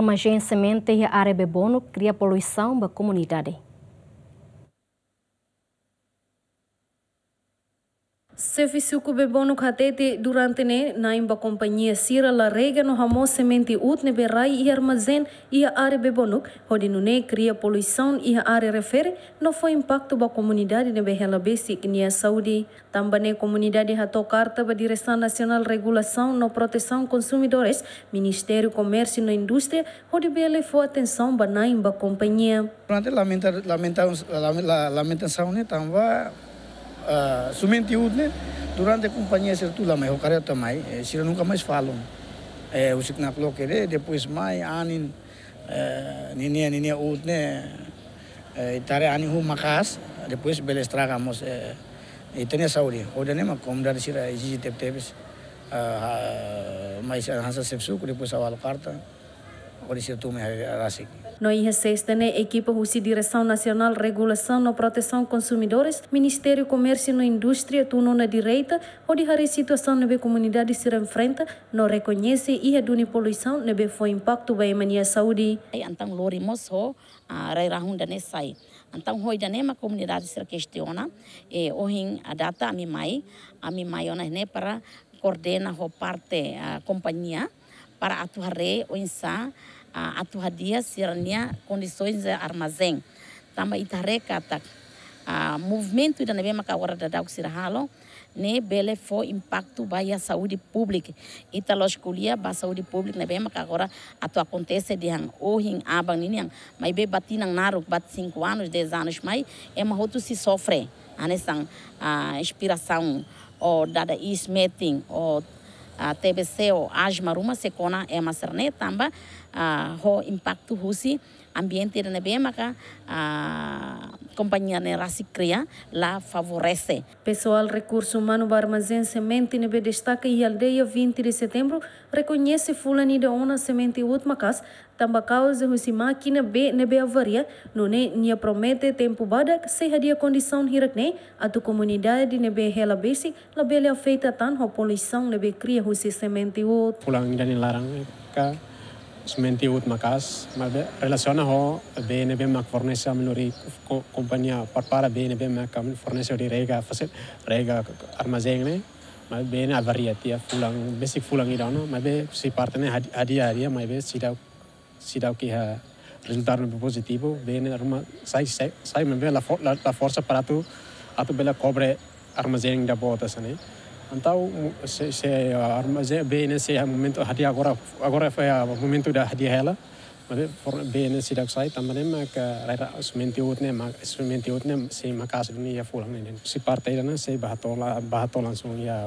Emergência mente área bono cria poluição a comunidade. Serviço que bebeu no catete durante ne, na imba companhia Sira la rega no ramo semente ut ne berrai e armazém e a área bebonuk, onde no ne cria poluição e a área refere, não foi impacto ba comunidade ne behela basic ni a saúde. Tamba ne comunidade hato carta ba Direção Nacional Regulação no Proteção Consumidores, Ministério Comércio e Indústria, onde bele foi atenção ba na imba companhia. Durante lamentação, lamentação, lamentação ne uh, somente útil, durante a companhia ser tudo mais, o cara também, se nunca mais falam. É, o signáculo que depois mais, anin, ninia, ninia udne itare anin hu makas, depois belestragamos, itania sauri, odanema, como dar se a exigir teptebes, mais a hansa sepsu depois a valo carta, ori se tu me rasik. No IRCSTANE, equipa RUSI Direção Nacional Regulação na Proteção Consumidores, Ministério Comércio e Indústria, turno na direita, onde a situação na comunidade se enfrenta, não reconhece e reduz poluição, não foi impacto bem mania saúde. Então, lori moço, a reira hunda ne sai. Então, hoje da nema comunidade se questiona, e hoje a data a mim mai, a mim mai né para coordenar a parte a companhia para atuar o ensaio atu hadia sirania condições armazém tama itarekata a movimento da nebe makawara dadau sirahalo ne bele fo impacto ba ya saúde pública ita loskulia ba saúde pública nebe makagora atu acontece de hang ohin abang niniang mai be batinang naruk bat 5 anos 10 anos mai é ma hotu se sofre anesang a inspiração ou dada is meeting ou tebe ou ajmaruma secona e maserne tamba o impacto husi ambiente de nebe a companhia ne rasi cria la favorece. Pessoal Recurso Humano Barmazém Semente nebe destaca e aldeia 20 de setembro reconhece fulani de ona semente última casa tambah kau causa makin be nebe ya nune nia promete tempo badak se hadia hirak ne atu tu di nebe hela besi la lea feita tan ho poluição nebe kria husi sementi ut. Pulang dan larang ka sementi ut makas, ma be relasiona ho be nebe mak fornece ko kompania parpara be nebe mak kam fornesa ori rega facet rega armazengne, ma be na avaria tia pulang basic pulang irano, ma be si partene hadia hadia ma be da Sidau que ha é resultado positivo, bene arma sai sai men la for la forza para tu a tu bela cobre armazening da bota sane. Então se se armazen bem se é momento dia agora agora foi o momento da dia ela. Mas bene Sidau sai também mas que era somente outne né, mas somente outne se makas dunia fulang nem. Se parte ela né, se bahatola bahatolan sung ya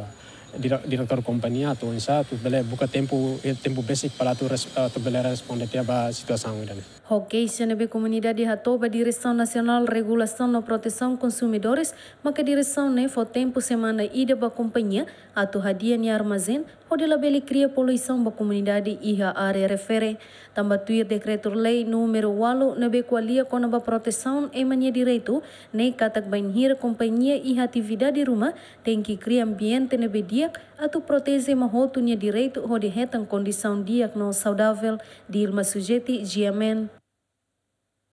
diretor companhia tu ensa tu bele buka tempo tempo basic para tu res, uh, tu bele responde te ba situação ida. Hockey se nebe comunidade hatoba direção nacional regulação na proteção consumidores maka direção ne fo tempo semana ida ba companhia atu hadia ni armazém la beli cria poluição ba comunidade iha área refere. Tamba tuir decreto-lei número 8 na kualia kona ba proteção e mania direito, ne katak banhir companhia iha atividade ruma, tem que cria ambiente na diak atu protege mahotunya direito hode hetan condição diak saudavel saudável, ilma sujeti jiamen.